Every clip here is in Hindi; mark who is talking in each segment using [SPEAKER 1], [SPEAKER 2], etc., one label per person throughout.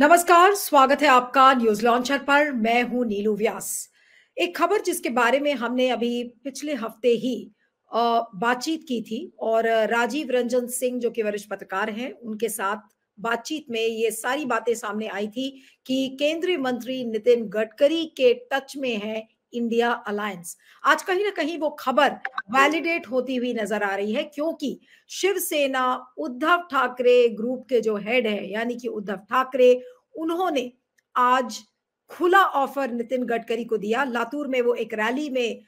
[SPEAKER 1] नमस्कार स्वागत है आपका न्यूज लॉन्चर पर मैं हूं नीलू व्यास एक खबर जिसके बारे में हमने अभी पिछले हफ्ते ही बातचीत की थी और राजीव रंजन सिंह जो कि वरिष्ठ पत्रकार हैं उनके साथ बातचीत में ये सारी बातें सामने आई थी कि केंद्रीय मंत्री नितिन गडकरी के टच में है इंडिया अलायंस आज कहीं ना कहीं वो खबर वैलिडेट होती हुई नजर आ रही है क्योंकि शिवसेना उद्धव ठाकरे ग्रुप के जो हेड है यानी कि उद्धव ठाकरे उन्होंने आज खुला ऑफर नितिन गडकरी को दिया लातूर में वो एक रैली में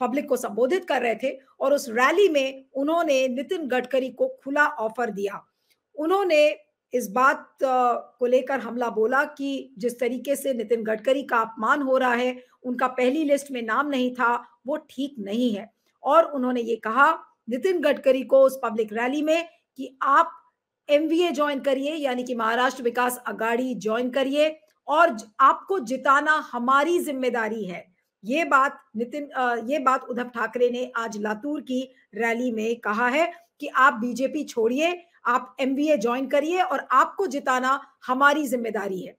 [SPEAKER 1] पब्लिक को संबोधित कर रहे थे और उस रैली में उन्होंने नितिन गडकरी को खुला ऑफर दिया उन्होंने इस बात को लेकर हमला बोला कि जिस तरीके से नितिन गडकरी का अपमान हो रहा है उनका पहली लिस्ट में नाम नहीं था वो ठीक नहीं है और उन्होंने ये कहा नितिन गडकरी को उस पब्लिक रैली में कि आप एम ज्वाइन करिए यानी कि महाराष्ट्र विकास अगाड़ी ज्वाइन करिए और आपको जिताना हमारी जिम्मेदारी है ये बात नितिन ये बात उद्धव ठाकरे ने आज लातूर की रैली में कहा है कि आप बीजेपी छोड़िए आप एम बी ए ज्वाइन करिए और आपको जिताना हमारी जिम्मेदारी है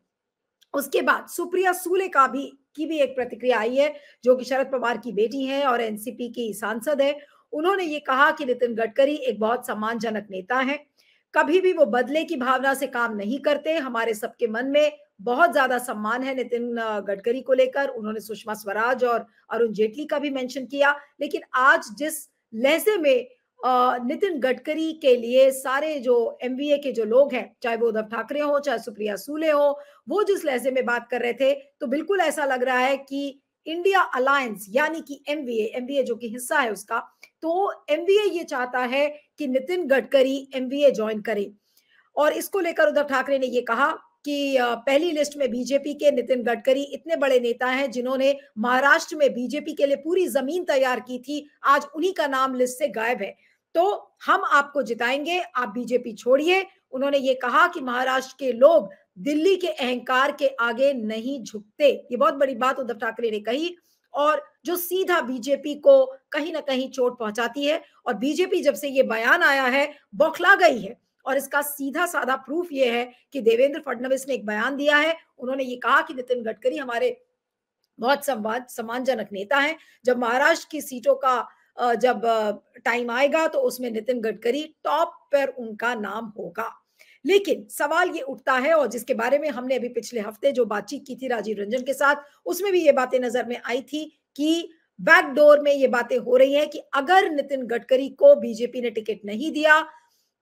[SPEAKER 1] उसके बाद सुप्रिया सूले का भी की भी एक प्रतिक्रिया आई है जो कि शरद पवार की बेटी है और एनसीपी की सांसद है उन्होंने ये कहा कि नितिन गडकरी एक बहुत सम्मानजनक नेता है कभी भी वो बदले की भावना से काम नहीं करते हमारे सबके मन में बहुत ज्यादा सम्मान है नितिन गडकरी को लेकर उन्होंने सुषमा स्वराज और अरुण जेटली का भी मेंशन किया लेकिन आज जिस लहजे में नितिन गडकरी के लिए सारे जो एम के जो लोग हैं चाहे वो उद्धव ठाकरे हो चाहे सुप्रिया सूले हो वो जिस लहजे में बात कर रहे थे तो बिल्कुल ऐसा लग रहा है कि इंडिया अलायंस यानी कि एम एमवीए जो कि हिस्सा है उसका तो एम ये चाहता है कि नितिन गडकरी एम ज्वाइन करे और इसको लेकर उद्धव ठाकरे ने ये कहा कि पहली लिस्ट में बीजेपी के नितिन गडकरी इतने बड़े नेता हैं जिन्होंने महाराष्ट्र में बीजेपी के लिए पूरी जमीन तैयार की थी आज उन्हीं का नाम लिस्ट से गायब है तो हम आपको जिताएंगे आप बीजेपी छोड़िए उन्होंने ये कहा कि महाराष्ट्र के लोग दिल्ली के अहंकार के आगे नहीं झुकते ये बहुत बड़ी बात उद्धव ठाकरे ने कही और जो सीधा बीजेपी को कहीं ना कहीं चोट पहुंचाती है और बीजेपी जब से ये बयान आया है बौखला गई है और इसका सीधा साधा प्रूफ ये है कि देवेंद्र फडणवीस ने एक बयान दिया है उन्होंने ये कहा कि नितिन गडकरी हमारे बहुत सम्मान सम्मानजनक नेता हैं जब महाराष्ट्र की सीटों का जब टाइम आएगा तो उसमें नितिन गडकरी टॉप पर उनका नाम होगा लेकिन सवाल ये उठता है और जिसके बारे में हमने अभी पिछले हफ्ते जो बातचीत की थी राजीव रंजन के साथ उसमें भी ये बातें नजर में आई थी कि बैकडोर में ये बातें हो रही हैं कि अगर नितिन गडकरी को बीजेपी ने टिकट नहीं दिया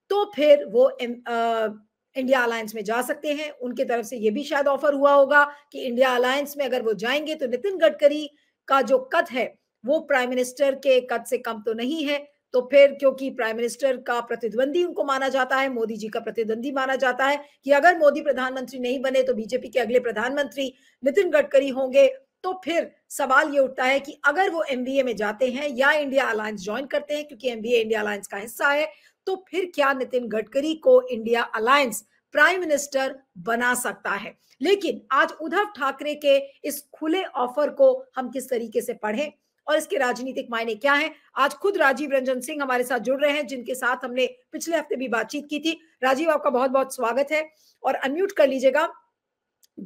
[SPEAKER 1] तो फिर वो इंडिया अलायंस में जा सकते हैं उनके तरफ से ये भी शायद ऑफर हुआ होगा कि इंडिया अलायंस में अगर वो जाएंगे तो नितिन गडकरी का जो कथ है वो प्राइम मिनिस्टर के कद से कम तो नहीं है तो फिर क्योंकि प्राइम मिनिस्टर का प्रतिद्वंदी उनको माना जाता है मोदी जी का प्रतिद्वंदी माना जाता है कि अगर मोदी प्रधानमंत्री नहीं बने तो बीजेपी के अगले प्रधानमंत्री नितिन गडकरी होंगे तो फिर सवाल ये उठता है कि अगर वो एमबीए में जाते हैं या इंडिया अलायंस ज्वाइन करते हैं क्योंकि एमबीए इंडिया अलायंस का हिस्सा है तो फिर क्या नितिन गडकरी को इंडिया अलायंस प्राइम मिनिस्टर बना सकता है लेकिन आज उद्धव ठाकरे के इस खुले ऑफर को हम किस तरीके से पढ़ें और इसके राजनीतिक मायने क्या हैं आज खुद राजीव रंजन सिंह हमारे साथ जुड़ रहे हैं जिनके साथ हमने पिछले हफ्ते भी बातचीत की थी राजीव आपका बहुत बहुत स्वागत है और अनम्यूट कर लीजिएगा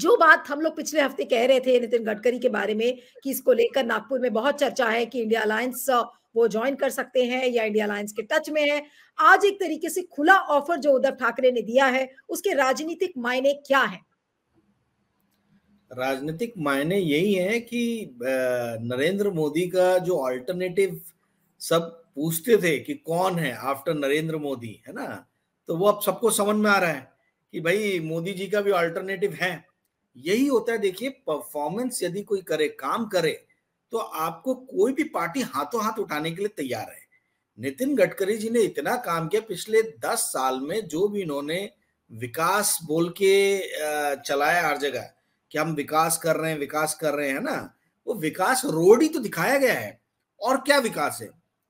[SPEAKER 1] जो बात हम लोग पिछले हफ्ते कह रहे थे नितिन गडकरी के बारे में कि इसको लेकर नागपुर में बहुत चर्चा है कि इंडिया अलायंस वो ज्वाइन कर सकते हैं या इंडिया अलायंस के टच में है आज एक तरीके से खुला ऑफर जो उद्धव ठाकरे ने दिया है उसके राजनीतिक मायने क्या है
[SPEAKER 2] राजनीतिक मायने यही है कि नरेंद्र मोदी का जो अल्टरनेटिव सब पूछते थे कि कौन है आफ्टर नरेंद्र मोदी है ना तो वो अब सबको समझ में आ रहा है कि भाई मोदी जी का भी अल्टरनेटिव है यही होता है देखिए परफॉर्मेंस यदि कोई करे काम करे तो आपको कोई भी पार्टी हाथों हाथ उठाने के लिए तैयार है नितिन गडकरी जी ने इतना काम किया पिछले दस साल में जो भी इन्होंने विकास बोल के चलाया हर जगह कि हम विकास कर रहे हैं विकास कर रहे हैं ना वो विकास रोड ही तो दिखाया गया है और क्या विकास है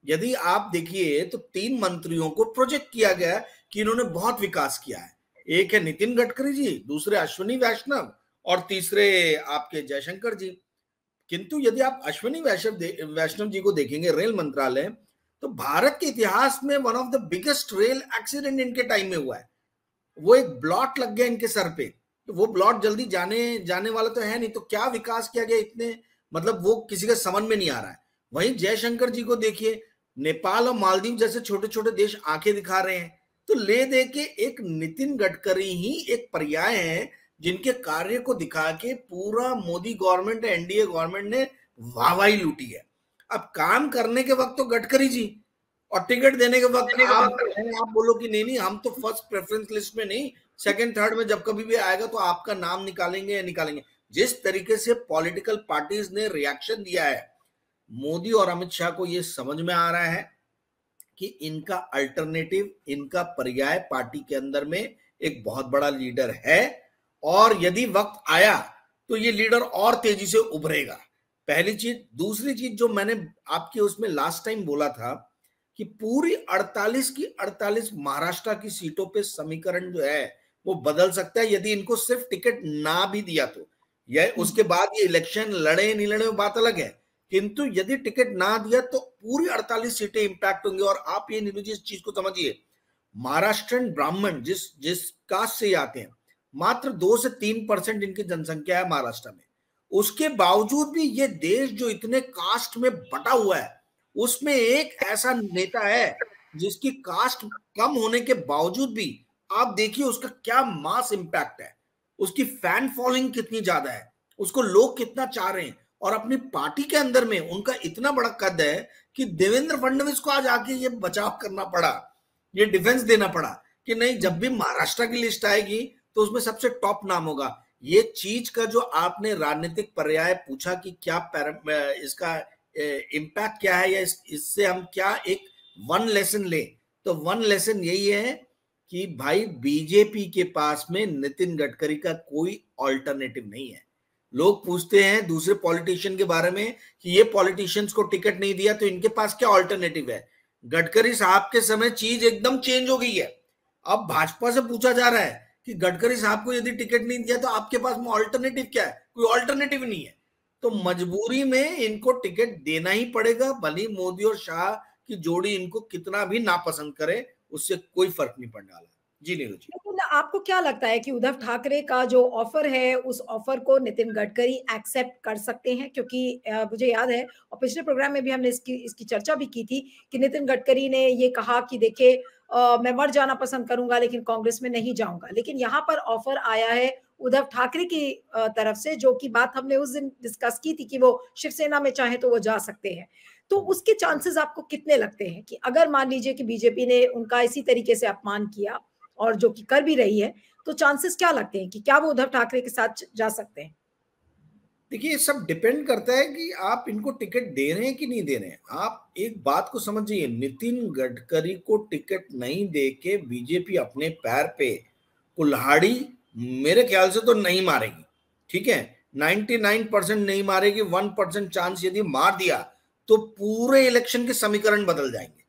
[SPEAKER 2] यदि आप देखिए तो तीन मंत्रियों को प्रोजेक्ट किया गया कि इन्होंने बहुत विकास किया है एक है नितिन गडकरी जी दूसरे अश्विनी वैष्णव और तीसरे आपके जयशंकर जी किंतु यदि आप अश्विनी वैष्णव वैष्णव जी को देखेंगे रेल मंत्रालय तो भारत के इतिहास में one of the biggest rail accident इनके टाइम में हुआ है वो एक ब्लॉट लग गया इनके सर पे तो वो प्लॉट जल्दी जाने जाने वाला तो है नहीं तो क्या विकास किया गया इतने मतलब वो किसी का समझ में नहीं आ रहा है वहीं जयशंकर जी को देखिए नेपाल और मालदीव जैसे छोटे छोटे देश आंखें दिखा रहे हैं तो ले दे के एक नितिन गडकरी ही एक पर्याय है जिनके कार्य को दिखा के पूरा मोदी गवर्नमेंट एनडीए गवर्नमेंट ने वाहवाही लूटी है अब काम करने के वक्त तो गडकरी जी और टिकट देने के वक्त आप, आप बोलो कि नहीं नहीं हम तो फर्स्ट प्रेफरेंस लिस्ट में नहीं सेकंड थर्ड में जब कभी भी आएगा तो आपका नाम निकालेंगे या निकालेंगे जिस तरीके से पॉलिटिकल पार्टीज ने रिएक्शन दिया है मोदी और अमित शाह को यह समझ में आ रहा है कि इनका अल्टरनेटिव इनका पर्याय पार्टी के अंदर में एक बहुत बड़ा लीडर है और यदि वक्त आया तो ये लीडर और तेजी से उभरेगा पहली चीज दूसरी चीज जो मैंने आपके उसमें लास्ट टाइम बोला था कि पूरी 48 की 48 महाराष्ट्र की सीटों पे समीकरण जो है वो बदल सकता है यदि इनको सिर्फ टिकट ना भी दिया तो यह हम्म। उसके बाद ये इलेक्शन लड़े नहीं लड़े बात अलग है किंतु यदि टिकट ना दिया तो पूरी 48 सीटें इंपैक्ट होंगी और आप ये नीलू जी इस चीज को समझिए महाराष्ट्र ब्राह्मण जिस जिस कास्ट से आते हैं मात्र दो से तीन परसेंट इनकी जनसंख्या है महाराष्ट्र में उसके बावजूद भी ये देश जो इतने कास्ट में बटा हुआ है उसमें एक ऐसा नेता है जिसकी कास्ट कम होने के बावजूद भी आप देखिए उसका क्या मास इम्पैक्ट है उसकी फैन फॉलोइंग कितनी ज्यादा है उसको लोग कितना चाह रहे हैं और अपनी पार्टी के अंदर में उनका इतना बड़ा कद है कि देवेंद्र फडणवीस को आज आके ये बचाव करना पड़ा ये डिफेंस देना पड़ा कि नहीं जब भी महाराष्ट्र की लिस्ट आएगी तो उसमें सबसे टॉप नाम होगा ये चीज का जो आपने राजनीतिक पर्याय पूछा कि क्या इसका इम्पैक्ट क्या है या इससे हम क्या एक वन लेसन ले तो वन लेसन यही है कि भाई बीजेपी के पास में नितिन गडकरी का कोई ऑल्टरनेटिव नहीं है लोग पूछते हैं दूसरे पॉलिटिशियन के बारे में कि ये पॉलिटिशियंस को टिकट नहीं दिया तो इनके पास क्या ऑल्टरनेटिव है गडकरी साहब के समय चीज एकदम चेंज हो गई है अब भाजपा से पूछा जा रहा है कि गडकरी साहब को यदि टिकट नहीं दिया तो आपके पास में ऑल्टरनेटिव क्या है कोई ऑल्टरनेटिव नहीं है तो मजबूरी में इनको टिकट देना ही पड़ेगा भली मोदी और शाह की जोड़ी इनको कितना भी नापसंद करे उससे कोई फर्क नहीं पड़ने वाला जी नीरू जी
[SPEAKER 1] लेकिन आपको क्या लगता है कि उद्धव ठाकरे का जो ऑफर है उस ऑफर को नितिन गडकरी एक्सेप्ट कर सकते हैं क्योंकि मुझे याद है और पिछले प्रोग्राम में भी हमने इसकी इसकी चर्चा भी की थी कि नितिन गडकरी ने ये कहा कि देखिए मैं मर जाना पसंद करूंगा लेकिन कांग्रेस में नहीं जाऊंगा लेकिन यहाँ पर ऑफर आया है उद्धव ठाकरे की तरफ से जो कि बात हमने उस दिन डिस्कस की थी कि वो शिवसेना में चाहे तो वो जा सकते हैं तो उसके चांसेस आपको कितने लगते हैं कि अगर मान लीजिए कि बीजेपी ने उनका इसी तरीके से अपमान किया और जो कि कर भी रही है तो चांसेस क्या लगते हैं कि क्या वो उद्धव ठाकरे के साथ जा सकते हैं
[SPEAKER 2] देखिए ये सब डिपेंड करता है कि आप इनको टिकट दे रहे हैं कि नहीं दे रहे हैं आप एक बात को समझिए नितिन गडकरी को टिकट नहीं दे के बीजेपी अपने पैर पे कुल्हाड़ी मेरे ख्याल से तो नहीं मारेगी ठीक है 99 परसेंट नहीं मारेगी वन परसेंट चांस यदि मार दिया तो पूरे इलेक्शन के समीकरण बदल जाएंगे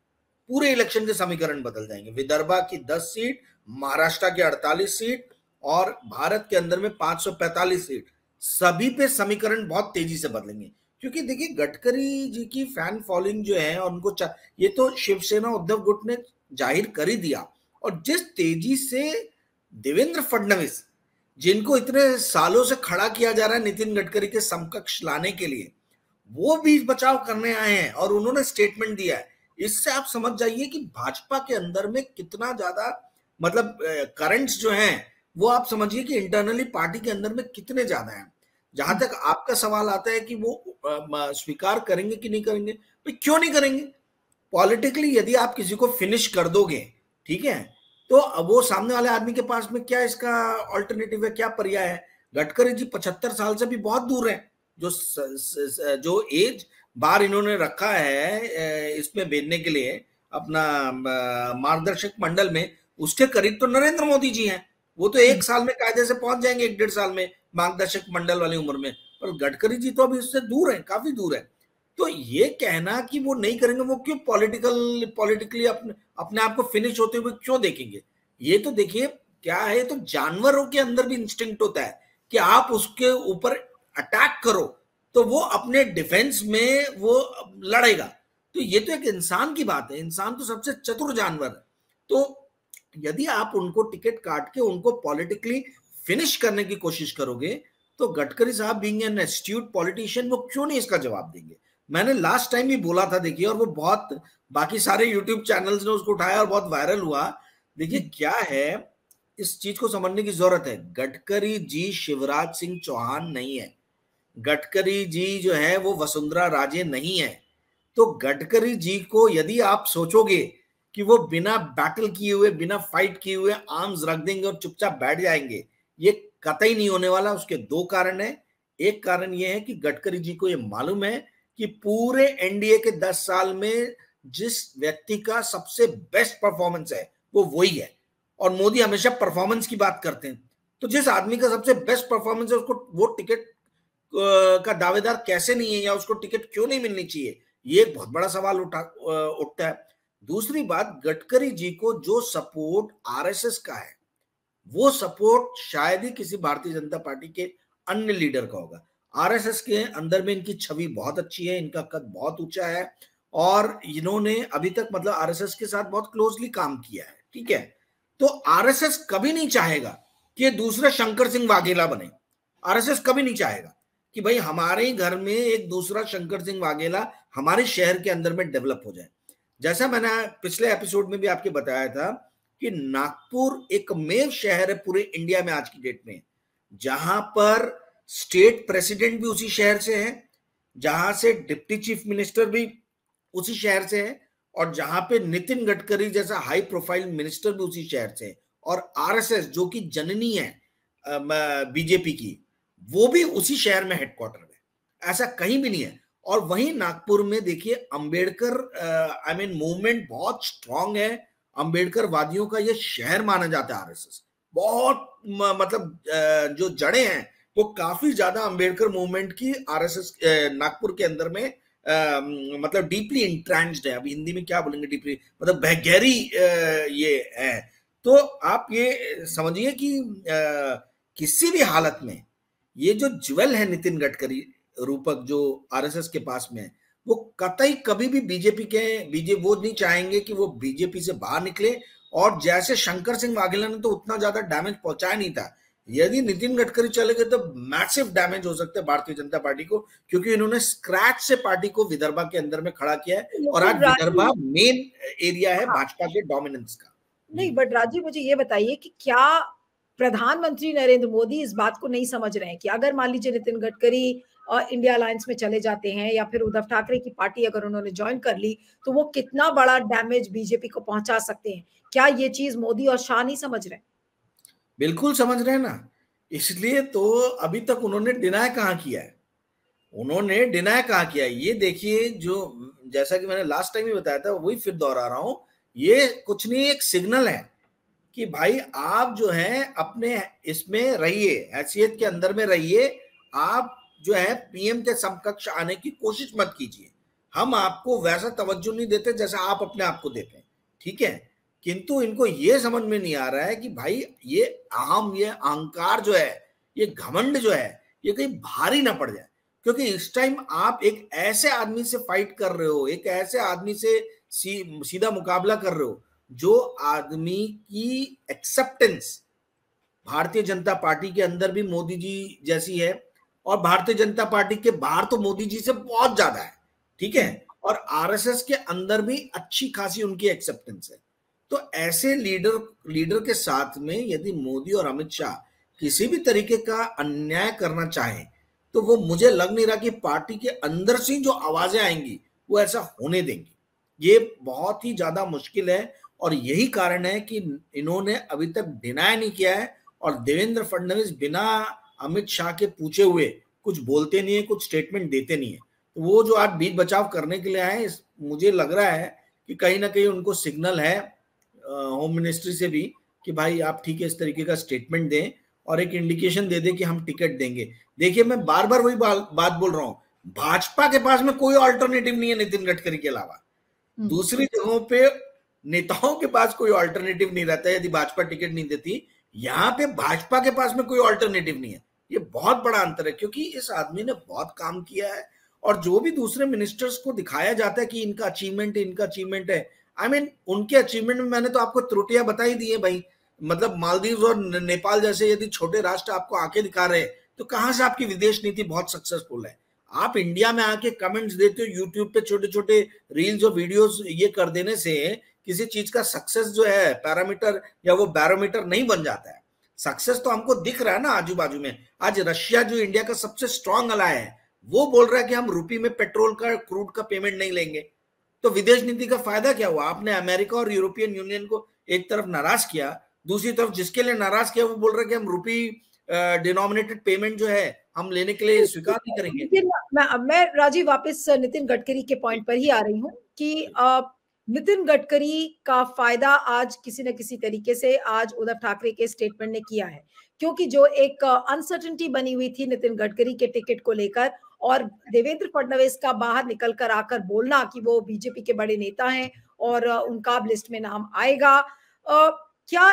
[SPEAKER 2] पूरे इलेक्शन के समीकरण बदल जाएंगे विदर्भा की 10 सीट महाराष्ट्र की 48 सीट और भारत के अंदर में 545 सीट सभी पे समीकरण बहुत तेजी से बदलेंगे क्योंकि देखिए गडकरी जी की फैन फॉलोइंग जो है और उनको ये तो शिवसेना उद्धव गुट ने जाहिर कर ही दिया और जिस तेजी से देवेंद्र फडणवीस जिनको इतने सालों से खड़ा किया जा रहा है नितिन गडकरी के समकक्ष लाने के लिए वो बीज बचाव करने आए हैं और उन्होंने स्टेटमेंट दिया है इससे आप समझ जाइए कि भाजपा के अंदर में कितना ज्यादा मतलब करंट्स जो हैं वो आप समझिए कि इंटरनली पार्टी के अंदर में कितने ज्यादा हैं जहां तक आपका सवाल आता है कि वो स्वीकार करेंगे कि नहीं करेंगे तो क्यों नहीं करेंगे पॉलिटिकली यदि आप किसी को फिनिश कर दोगे ठीक है तो वो सामने वाले आदमी के पास में क्या इसका ऑल्टरनेटिव है क्या पर्याय है गडकरी जी पचहत्तर साल से भी बहुत दूर है जो जो एज बार इन्होंने रखा है इसमें भेजने के लिए अपना मार्गदर्शक मंडल में उसके करीब तो नरेंद्र मोदी जी हैं वो तो एक हम्म। साल में कायदे से पहुंच जाएंगे एक डेढ़ साल में मार्गदर्शक मंडल वाली उम्र में पर गडकरी जी तो अभी उससे दूर है काफी दूर है तो ये कहना कि वो नहीं करेंगे वो क्यों पॉलिटिकल पॉलिटिकली अपने अपने आप को फिनिश होते हुए क्यों देखेंगे ये तो देखिए क्या है तो जानवरों के अंदर भी इंस्टिंक्ट होता है कि आप उसके ऊपर अटैक करो तो वो अपने डिफेंस में वो लड़ेगा तो ये तो एक इंसान की बात है इंसान तो सबसे चतुर जानवर है तो यदि आप उनको टिकट काट के उनको पॉलिटिकली फिनिश करने की कोशिश करोगे तो गडकरी साहब बींग एन एस्ट्यूट पॉलिटिशियन वो क्यों नहीं इसका जवाब देंगे मैंने लास्ट टाइम भी बोला था देखिए और वो बहुत बाकी सारे यूट्यूब चैनल्स ने उसको उठाया और बहुत वायरल हुआ देखिए क्या है इस चीज को समझने की जरूरत है गडकरी जी शिवराज सिंह चौहान नहीं है गडकरी जी जो है वो वसुंधरा राजे नहीं है तो गडकरी जी को यदि आप सोचोगे कि वो बिना बैटल किए हुए बिना फाइट किए हुए आर्म्स रख देंगे और चुपचाप बैठ जाएंगे ये कतई नहीं होने वाला उसके दो कारण है एक कारण ये है कि गडकरी जी को ये मालूम है कि पूरे एनडीए के दस साल में जिस व्यक्ति का सबसे बेस्ट परफॉर्मेंस है वो वही है और मोदी हमेशा परफॉर्मेंस की बात करते हैं तो जिस आदमी का सबसे बेस्ट परफॉर्मेंस है उसको वो टिकट का दावेदार कैसे नहीं है या उसको टिकट क्यों नहीं मिलनी चाहिए ये एक बहुत बड़ा सवाल उठा उठता है दूसरी बात गडकरी जी को जो सपोर्ट आरएसएस का है वो सपोर्ट शायद ही किसी भारतीय जनता पार्टी के अन्य लीडर का होगा आरएसएस के अंदर में इनकी छवि बहुत अच्छी है इनका कद बहुत ऊंचा है और इन्होंने अभी तक मतलब आरएसएस के साथ बहुत क्लोजली काम किया है ठीक है तो आरएसएस कभी नहीं चाहेगा कि दूसरा शंकर सिंह वाघेला बने आरएसएस कभी नहीं चाहेगा कि भाई हमारे ही घर में एक दूसरा शंकर सिंह वाघेला हमारे शहर के अंदर में डेवलप हो जाए जैसा मैंने पिछले एपिसोड में भी आपके बताया था कि नागपुर एक मेव शहर है पूरे इंडिया में आज की डेट में जहां पर स्टेट प्रेसिडेंट भी उसी शहर से है जहां से डिप्टी चीफ मिनिस्टर भी उसी शहर से है और जहां पे नितिन गडकरी जैसा हाई प्रोफाइल मिनिस्टर भी उसी शहर से है और आरएसएस जो कि जननी है बीजेपी की वो भी उसी शहर में हेडक्वार्टर में ऐसा कहीं भी नहीं है और वहीं नागपुर में देखिए अंबेडकर आई मीन मूवमेंट बहुत स्ट्रांग है अंबेडकर वादियों का ये शहर माना जाता है आरएसएस बहुत म, मतलब जो जड़े हैं वो तो काफी ज्यादा अंबेडकर मूवमेंट की आरएसएस नागपुर के अंदर में आ, मतलब डीपली इंट्रेंस्ड है अभी हिंदी में क्या बोलेंगे डीपली मतलब गहरी ये है तो आप ये समझिए कि आ, किसी भी हालत में ये जो ज्वेल है नितिन गडकरी रूपक जो आरएसएस के पास में वो कतई कभी भी बीजेपी के बीजेपी वो नहीं चाहेंगे कि वो बीजेपी से बाहर निकले और जैसे शंकर सिंह वाघेला ने तो उतना ज्यादा डैमेज पहुंचाया नहीं था यदि नितिन गडकरी चले गए तो मैसिव डैमेज हो सकता है भारतीय जनता पार्टी को क्योंकि इन्होंने स्क्रैच से पार्टी
[SPEAKER 1] को विदर्भा के अंदर में खड़ा किया है और आज विदर्भा मेन एरिया है भाजपा के डोमिनेंस का नहीं बट राजीव मुझे ये बताइए कि क्या प्रधानमंत्री नरेंद्र मोदी इस बात को नहीं समझ रहे हैं कि अगर मान लीजिए नितिन गडकरी और इंडिया अलायंस में चले जाते हैं या फिर उद्धव ठाकरे की पार्टी अगर उन्होंने ज्वाइन कर ली तो वो कितना बड़ा डैमेज बीजेपी को पहुंचा सकते हैं क्या ये चीज मोदी और शाह नहीं समझ रहे बिल्कुल समझ रहे हैं ना इसलिए
[SPEAKER 2] तो अभी तक उन्होंने डिनाय कहाँ किया है उन्होंने डिनाय कहाँ किया है ये देखिए जो जैसा कि मैंने लास्ट टाइम भी बताया था वही फिर दोहरा रहा हूँ ये कुछ नहीं एक सिग्नल है कि भाई आप जो है अपने इसमें रहिए हैसियत के अंदर में रहिए आप जो है पीएम के समकक्ष आने की कोशिश मत कीजिए हम आपको वैसा तवज्जो नहीं देते जैसा आप अपने आप को देते हैं ठीक है किंतु इनको ये समझ में नहीं आ रहा है कि भाई ये अहम ये अहंकार जो है ये घमंड जो है ये कहीं भारी ना पड़ जाए क्योंकि इस टाइम आप एक ऐसे आदमी से फाइट कर रहे हो एक ऐसे आदमी से सी, सीधा मुकाबला कर रहे हो जो आदमी की एक्सेप्टेंस भारतीय जनता पार्टी के अंदर भी मोदी जी जैसी है और भारतीय जनता पार्टी के बाहर तो मोदी जी से बहुत ज्यादा है ठीक है और आरएसएस के अंदर भी अच्छी खासी उनकी एक्सेप्टेंस है तो ऐसे लीडर लीडर के साथ में यदि मोदी और अमित शाह किसी भी तरीके का अन्याय करना चाहें तो वो मुझे लग नहीं रहा कि पार्टी के अंदर से जो आवाजें आएंगी वो ऐसा होने देंगी ये बहुत ही ज्यादा मुश्किल है और यही कारण है कि इन्होंने अभी तक डिनाय नहीं किया है और देवेंद्र फडणवीस बिना अमित शाह के पूछे हुए कुछ बोलते नहीं है कुछ स्टेटमेंट देते नहीं है तो वो जो आज बीच बचाव करने के लिए आए मुझे लग रहा है कि कहीं ना कहीं उनको सिग्नल है होम मिनिस्ट्री से भी कि भाई आप ठीक है इस तरीके का स्टेटमेंट दें और एक इंडिकेशन दे दे कि हम टिकट देंगे देखिए मैं बार बार वही बात बोल रहा हूँ भाजपा के पास में कोई ऑल्टरनेटिव नहीं है नितिन गडकरी के अलावा हम्म। दूसरी जगहों पे नेताओं के पास कोई ऑल्टरनेटिव नहीं रहता यदि भाजपा टिकट नहीं देती यहाँ पे भाजपा के पास में कोई ऑल्टरनेटिव नहीं है ये बहुत बड़ा अंतर है क्योंकि इस आदमी ने बहुत काम किया है और जो भी दूसरे मिनिस्टर्स को दिखाया जाता है कि इनका अचीवमेंट है इनका अचीवमेंट है आई I मीन mean, उनके अचीवमेंट में मैंने तो आपको त्रुटियां बताई दी है भाई मतलब मालदीव और नेपाल जैसे यदि छोटे राष्ट्र आपको आके दिखा रहे हैं तो कहां से आपकी विदेश नीति बहुत सक्सेसफुल है आप इंडिया में आके कमेंट्स देते हो यूट्यूब पे छोटे छोटे रील्स और वीडियोस ये कर देने से किसी चीज का सक्सेस जो है पैरामीटर या वो बैरोमीटर नहीं बन जाता है सक्सेस तो हमको दिख रहा है ना आजू बाजू में आज रशिया जो इंडिया का सबसे स्ट्रांग अलाय है वो बोल रहा है कि हम रूपी में पेट्रोल का क्रूड का पेमेंट नहीं लेंगे तो विदेश नीति का फायदा क्या हुआ आपने अमेरिका और यूरोपियन यूनियन को एक तरफ नाराज किया दूसरी तरफ जिसके लिए नाराज किया वो बोल रहा है कि हम रूपी डिनोमिनेटेड पेमेंट जो है हम लेने के लिए स्वीकार नहीं
[SPEAKER 1] करेंगे मैं मैं राजीव वापस नितिन गडकरी के पॉइंट पर ही आ रही हूँ कि नितिन गडकरी का फायदा आज किसी न किसी तरीके से आज उद्धव ठाकरे के स्टेटमेंट ने किया है क्योंकि जो एक अनसर्टनिटी बनी हुई थी नितिन गडकरी के टिकट को लेकर और देवेंद्र फडणवीस का बाहर निकल कर आकर बोलना कि वो बीजेपी के बड़े नेता हैं और उनका लिस्ट में नाम आएगा आ, क्या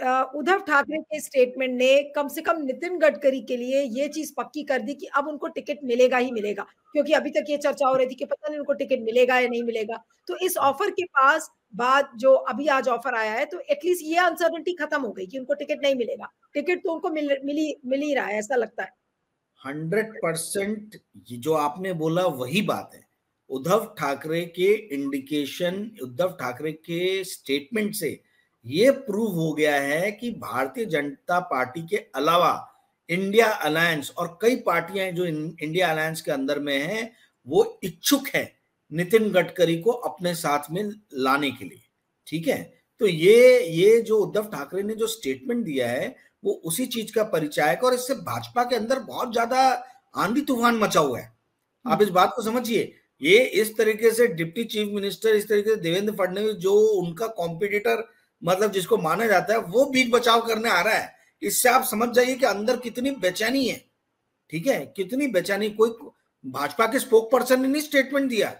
[SPEAKER 1] उद्धव ठाकरे के स्टेटमेंट ने कम से कम नितिन गडकरी के लिए ये चीज पक्की कर दी कि अब उनको टिकट मिलेगा ही मिलेगा क्योंकि अभी तक ये चर्चा हो रही थी कि पता नहीं उनको टिकट मिलेगा या नहीं मिलेगा तो इस ऑफर के पास बाद जो अभी आज ऑफर आया है तो एटलीस्ट ये अनसर्टनिटी खत्म हो गई कि उनको टिकट नहीं मिलेगा टिकट तो उनको मिल मिली मिल ही रहा है ऐसा लगता है
[SPEAKER 2] हंड्रेड परसेंट जो आपने बोला वही बात है उद्धव ठाकरे के इंडिकेशन उद्धव ठाकरे के स्टेटमेंट से ये प्रूव हो गया है कि भारतीय जनता पार्टी के अलावा इंडिया अलायंस और कई पार्टियां जो इंडिया अलायंस के अंदर में है वो इच्छुक है नितिन गडकरी को अपने साथ में लाने के लिए ठीक है तो ये ये जो उद्धव ठाकरे ने जो स्टेटमेंट दिया है वो उसी चीज का परिचायक और इससे भाजपा के अंदर बहुत ज्यादा आंधी तूफान मचा हुआ है आप इस बात को समझिए ये इस तरीके से डिप्टी चीफ मिनिस्टर इस तरीके से देवेंद्र फडणवीस जो उनका कॉम्पिटिटर मतलब जिसको माना जाता है वो बीच बचाव करने आ रहा है इससे आप समझ जाइए कि अंदर कितनी बेचैनी है ठीक है कितनी बेचैनी कोई भाजपा के स्पोक पर्सन ने नहीं स्टेटमेंट दिया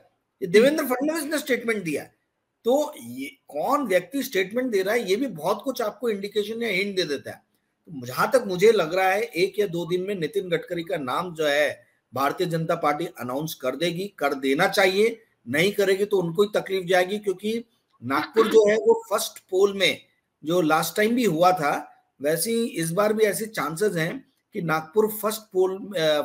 [SPEAKER 2] देवेंद्र फडणवीस ने स्टेटमेंट दिया तो ये कौन व्यक्ति स्टेटमेंट दे रहा है ये भी बहुत कुछ आपको इंडिकेशन या हिंट दे देता है जहां तक मुझे लग रहा है एक या दो दिन में नितिन गडकरी का नाम जो है भारतीय जनता पार्टी अनाउंस कर देगी कर देना चाहिए नहीं करेगी तो उनको ही तकलीफ जाएगी क्योंकि नागपुर जो है वो फर्स्ट पोल में जो लास्ट टाइम भी हुआ था वैसे ही इस बार भी ऐसे चांसेस हैं कि Nagpur first poll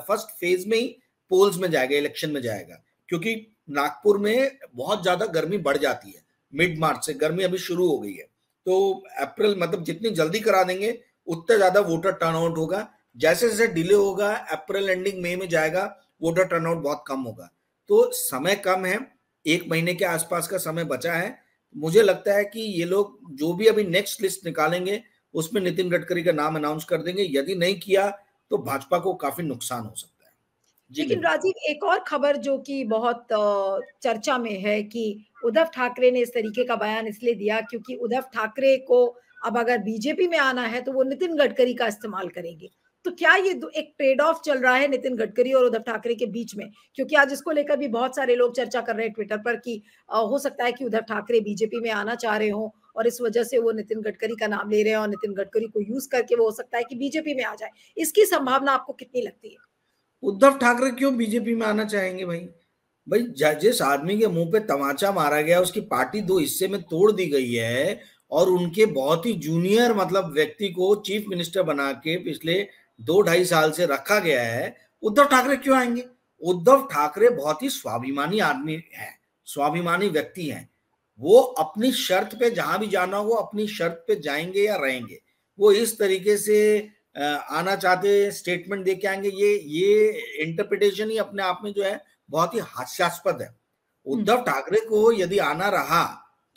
[SPEAKER 2] first phase में ही पोल्स में जाएगा इलेक्शन में जाएगा क्योंकि नागपुर में बहुत ज्यादा गर्मी बढ़ जाती है मिड मार्च से गर्मी अभी शुरू हो गई है तो अप्रैल मतलब जितनी जल्दी करा देंगे उतना ज्यादा वोटर टर्नआउट होगा जैसे जैसे डिले होगा अप्रैल एंडिंग मई में जाएगा वोटर टर्नआउट बहुत कम होगा तो समय कम है एक महीने के आसपास का समय बचा है मुझे लगता है कि ये लोग जो भी अभी नेक्स्ट लिस्ट निकालेंगे उसमें नितिन गडकरी का नाम अनाउंस कर देंगे यदि नहीं किया तो भाजपा को काफी नुकसान हो सकता है
[SPEAKER 1] लेकिन राजीव एक और खबर जो कि बहुत चर्चा में है कि उद्धव ठाकरे ने इस तरीके का बयान इसलिए दिया क्योंकि उद्धव ठाकरे को अब अगर बीजेपी में आना है तो वो नितिन गडकरी का इस्तेमाल करेंगे तो क्या ये एक ट्रेड ऑफ चल रहा है नितिन गडकरी और उद्धव ठाकरे के बीच में क्योंकि आज इसको लेकर भी बहुत सारे लोग चर्चा कर रहे हैं ट्विटर पर कि हो सकता है कि उद्धव ठाकरे बीजेपी में आना चाह रहे हो और इस वजह से वो नितिन गडकरी का नाम ले रहे हैं और नितिन गडकरी को यूज करके वो हो सकता है कि बीजेपी में आ जाए इसकी संभावना आपको कितनी लगती है
[SPEAKER 2] उद्धव ठाकरे क्यों बीजेपी में आना चाहेंगे भाई भाई जिस आदमी के मुंह पे तमाचा मारा गया उसकी पार्टी दो हिस्से में तोड़ दी गई है और उनके बहुत ही जूनियर मतलब व्यक्ति को चीफ मिनिस्टर बना के पिछले दो ढाई साल से रखा गया है उद्धव ठाकरे क्यों आएंगे उद्धव ठाकरे बहुत ही स्वाभिमानी आदमी है स्वाभिमानी व्यक्ति हैं वो अपनी शर्त पे जहां भी जाना हो अपनी शर्त पे जाएंगे या रहेंगे वो इस तरीके से आना चाहते स्टेटमेंट दे के आएंगे ये ये इंटरप्रिटेशन ही अपने आप में जो है बहुत ही हास्यास्पद है उद्धव ठाकरे को यदि आना रहा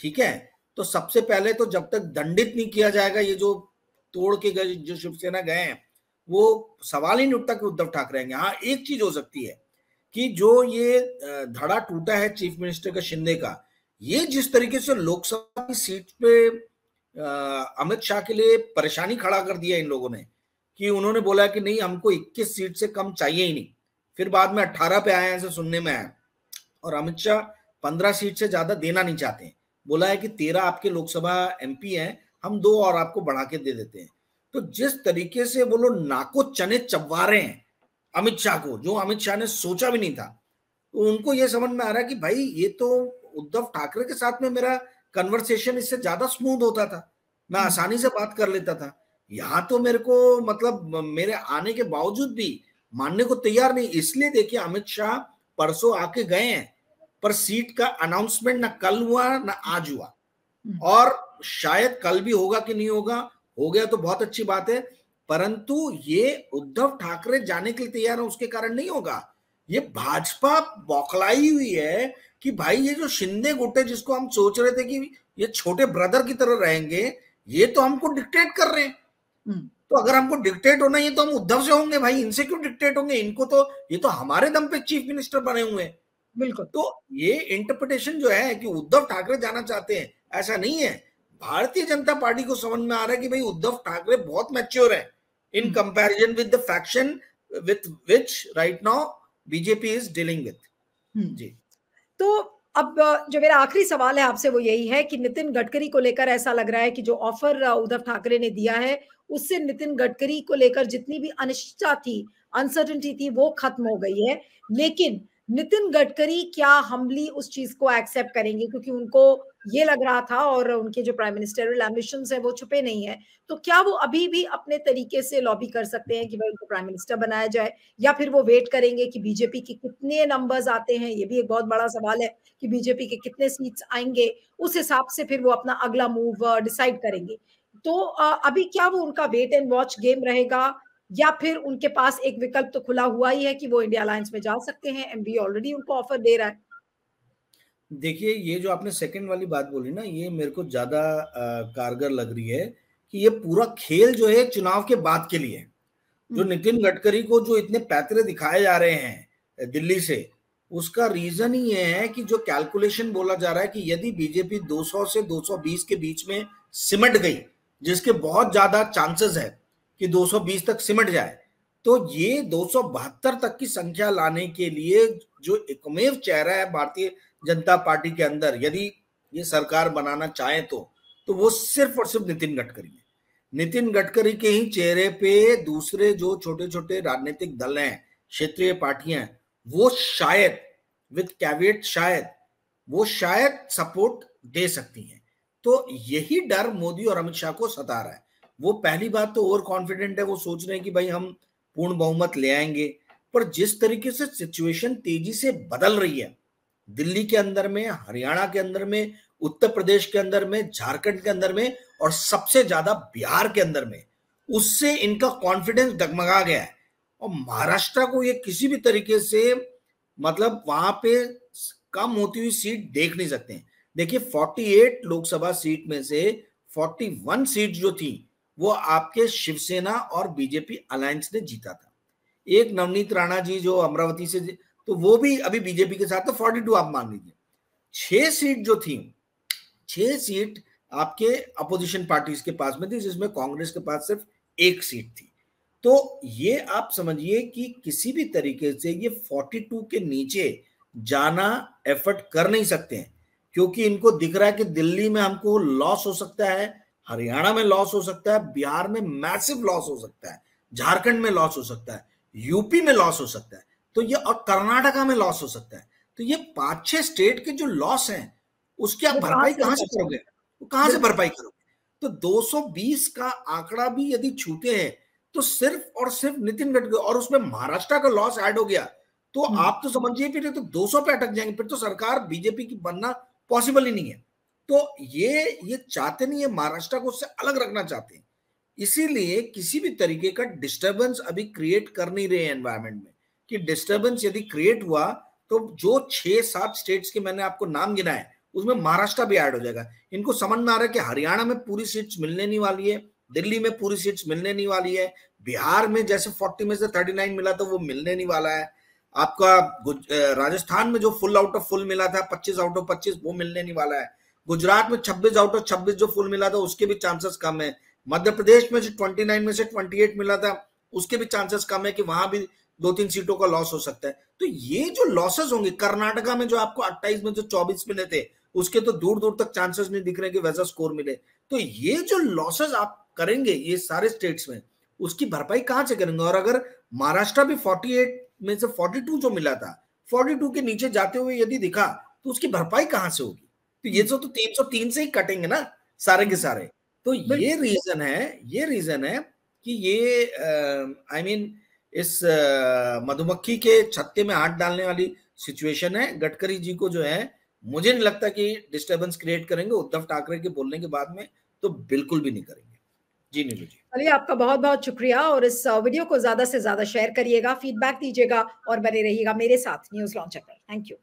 [SPEAKER 2] ठीक है तो सबसे पहले तो जब तक दंडित नहीं किया जाएगा ये जो तोड़ के गए जो शिवसेना गए हैं वो सवाल ही नहीं उठता कि उद्धव ठाकरे आएंगे हाँ एक चीज हो सकती है कि जो ये धड़ा टूटा है चीफ मिनिस्टर का शिंदे का ये जिस तरीके से लोकसभा की सीट पे अमित शाह के लिए परेशानी खड़ा कर दिया इन लोगों ने कि उन्होंने बोला कि नहीं हमको 21 सीट से कम चाहिए ही नहीं फिर बाद में 18 पे आए ऐसे सुनने में आया और अमित शाह पंद्रह सीट से ज्यादा देना नहीं चाहते बोला है कि तेरह आपके लोकसभा एमपी हैं हम दो और आपको बढ़ा के दे देते हैं तो जिस तरीके से वो लोग नाको चने चबवा रहे हैं अमित शाह को जो अमित शाह ने सोचा भी नहीं था तो उनको ये समझ में आ रहा है कि भाई ये तो उद्धव ठाकरे के साथ में मेरा कन्वर्सेशन इससे ज्यादा स्मूथ होता था मैं हम्म। आसानी से बात कर लेता था यहाँ तो मेरे को मतलब मेरे आने के बावजूद भी मानने को तैयार नहीं इसलिए देखिए अमित शाह परसों आके गए हैं पर सीट का अनाउंसमेंट ना कल हुआ ना आज हुआ हम्म। और शायद कल भी होगा कि नहीं होगा हो गया तो बहुत अच्छी बात है परंतु ये उद्धव ठाकरे जाने के लिए तैयार है उसके कारण नहीं होगा ये भाजपा बौखलाई हुई है कि भाई ये जो शिंदे गुटे जिसको हम सोच रहे थे कि ये छोटे ब्रदर की तरह रहेंगे ये तो हमको डिक्टेट कर रहे हैं हम्म। तो अगर हमको डिक्टेट होना है तो हम उद्धव से होंगे भाई इनसे क्यों डिक्टेट होंगे इनको तो ये तो हमारे दम पे चीफ मिनिस्टर बने हुए हैं बिल्कुल तो ये इंटरप्रिटेशन जो है कि उद्धव ठाकरे जाना चाहते हैं ऐसा नहीं है भारतीय जनता पार्टी को समझ में आ रहा है कि भाई उद्धव ठाकरे बहुत मैच्योर है in comparison with the faction with which right now BJP is dealing with जी
[SPEAKER 1] तो अब जो मेरा आखिरी सवाल है आपसे वो यही है कि नितिन गडकरी को लेकर ऐसा लग रहा है कि जो ऑफर uh, उद्धव ठाकरे ने दिया है उससे नितिन गडकरी को लेकर जितनी भी अनिश्चितता थी अनसर्टनिटी थी वो खत्म हो गई है लेकिन नितिन गडकरी क्या हमली उस चीज को एक्सेप्ट करेंगे क्योंकि उनको ये लग रहा था और उनके जो प्राइम मिनिस्टरियल एम्बिशन है वो छुपे नहीं है तो क्या वो अभी भी अपने तरीके से लॉबी कर सकते हैं कि भाई उनको प्राइम मिनिस्टर बनाया जाए या फिर वो वेट करेंगे कि बीजेपी के कितने नंबर्स आते हैं ये भी एक बहुत बड़ा सवाल है कि बीजेपी के कितने सीट्स आएंगे उस हिसाब से फिर वो अपना अगला मूव डिसाइड uh, करेंगे तो uh, अभी क्या वो उनका वेट एंड वॉच गेम रहेगा या फिर उनके पास एक विकल्प तो खुला हुआ ही है कि वो इंडिया अलायंस में जा सकते हैं एमडी ऑलरेडी उनको ऑफर दे रहा है
[SPEAKER 2] देखिए ये जो आपने सेकंड वाली बात बोली ना ये मेरे को ज्यादा कारगर लग रही है कि ये पूरा खेल जो है चुनाव के बाद के लिए जो हम्म। नितिन गडकरी को जो इतने पैतरे दिखाए जा रहे हैं दिल्ली से उसका रीजन ही ये है कि जो कैलकुलेशन बोला जा रहा है कि यदि बीजेपी 200 से 220 के बीच में सिमट गई जिसके बहुत ज्यादा चांसेस है कि 220 तक सिमट जाए तो ये दो तक की संख्या लाने के लिए जो एकमेव चेहरा है भारतीय जनता पार्टी के अंदर यदि ये सरकार बनाना चाहे तो तो वो सिर्फ और सिर्फ नितिन गडकरी है नितिन गडकरी के ही चेहरे पे दूसरे जो छोटे छोटे राजनीतिक दल हैं क्षेत्रीय पार्टियां हैं वो शायद विद कैविएट शायद वो शायद सपोर्ट दे सकती हैं तो यही डर मोदी और अमित शाह को सता रहा है वो पहली बात तो ओवर कॉन्फिडेंट है वो सोच रहे हैं कि भाई हम पूर्ण बहुमत ले आएंगे पर जिस तरीके से सिचुएशन तेजी से बदल रही है दिल्ली के अंदर में हरियाणा के अंदर में उत्तर प्रदेश के अंदर में झारखंड के अंदर में और सबसे ज्यादा बिहार के अंदर में उससे इनका कॉन्फिडेंस डगमगा गया है और महाराष्ट्र को ये किसी भी तरीके से मतलब वहां पे कम होती हुई सीट देख नहीं सकते हैं देखिए 48 लोकसभा सीट में से 41 सीट जो थी वो आपके शिवसेना और बीजेपी अलायंस ने जीता था एक नवनीत राणा जी जो अमरावती से तो वो भी अभी बीजेपी के साथ तो फोर्टी टू आप मान लीजिए छह सीट जो थी छह सीट आपके अपोजिशन पार्टीज के पास में थी जिसमें कांग्रेस के पास सिर्फ एक सीट थी तो ये आप समझिए कि किसी भी तरीके से ये 42 के नीचे जाना एफर्ट कर नहीं सकते हैं क्योंकि इनको दिख रहा है कि दिल्ली में हमको लॉस हो सकता है हरियाणा में लॉस हो सकता है बिहार में मैसिव लॉस हो सकता है झारखंड में लॉस हो सकता है यूपी में लॉस हो सकता है तो ये और कर्नाटका में लॉस हो सकता है तो ये पांच छह स्टेट के जो लॉस हैं उसकी आप भरपाई कहां से करोगे वो से भरपाई करोगे तो 220 का आंकड़ा भी यदि छूते हैं तो सिर्फ और सिर्फ नितिन गडकरी और उसमें महाराष्ट्र का लॉस ऐड हो गया तो हम्म। आप तो समझिए फिर तो 200 पे अटक जाएंगे फिर तो सरकार बीजेपी की बनना पॉसिबल ही नहीं है तो ये ये चाहते नहीं है महाराष्ट्र को उससे अलग रखना चाहते हैं इसीलिए किसी भी तरीके का डिस्टर्बेंस अभी क्रिएट कर नहीं रहे हैं एनवायरमेंट में कि डिस्टर्बेंस यदि क्रिएट हुआ तो जो छह सात स्टेट्स के मैंने आपको नाम गिना है उसमें महाराष्ट्र भी ऐड हो जाएगा इनको समझ में आ रहा है कि हरियाणा में पूरी सीट्स मिलने नहीं वाली है दिल्ली में पूरी सीट्स मिलने नहीं वाली है बिहार में जैसे 40 में से 39 मिला था तो वो मिलने नहीं वाला है आपका राजस्थान में जो फुल आउट ऑफ फुल मिला था 25 आउट ऑफ 25 वो मिलने नहीं वाला है गुजरात में 26 आउट ऑफ 26 जो फुल मिला था उसके भी चांसेस कम है मध्य प्रदेश में जो 29 में से 28 मिला था उसके भी चांसेस कम है कि वहां भी दो तीन सीटों का लॉस हो सकता है तो ये जो लॉसेस होंगे कर्नाटका में जो आपको अट्ठाईस में जो चौबीस मिले थे उसके तो दूर दूर तक चांसेस नहीं दिख रहे कि वैसा स्कोर मिले तो ये जो लॉसेस आप करेंगे ये सारे स्टेट्स में उसकी भरपाई कहां से करेंगे और अगर महाराष्ट्र भी 48 में से 42 जो मिला था 42 के नीचे जाते हुए यदि दिखा तो उसकी भरपाई कहाँ से होगी तो ये जो तो 303 से ही कटेंगे ना सारे के सारे तो ये रीजन है ये रीजन है कि ये आई मीन I mean, इस मधुमक्खी के छत्ते में हाथ डालने वाली सिचुएशन है गडकरी जी को जो है मुझे नहीं लगता कि डिस्टरबेंस क्रिएट करेंगे उद्धव ठाकरे के बोलने के बाद में तो बिल्कुल भी नहीं करेंगे जी नीलू जी
[SPEAKER 1] चलिए आपका बहुत बहुत शुक्रिया और इस वीडियो को ज्यादा से ज्यादा शेयर करिएगा फीडबैक दीजिएगा और बने रहिएगा मेरे साथ न्यूज लॉन्चर पर थैंक यू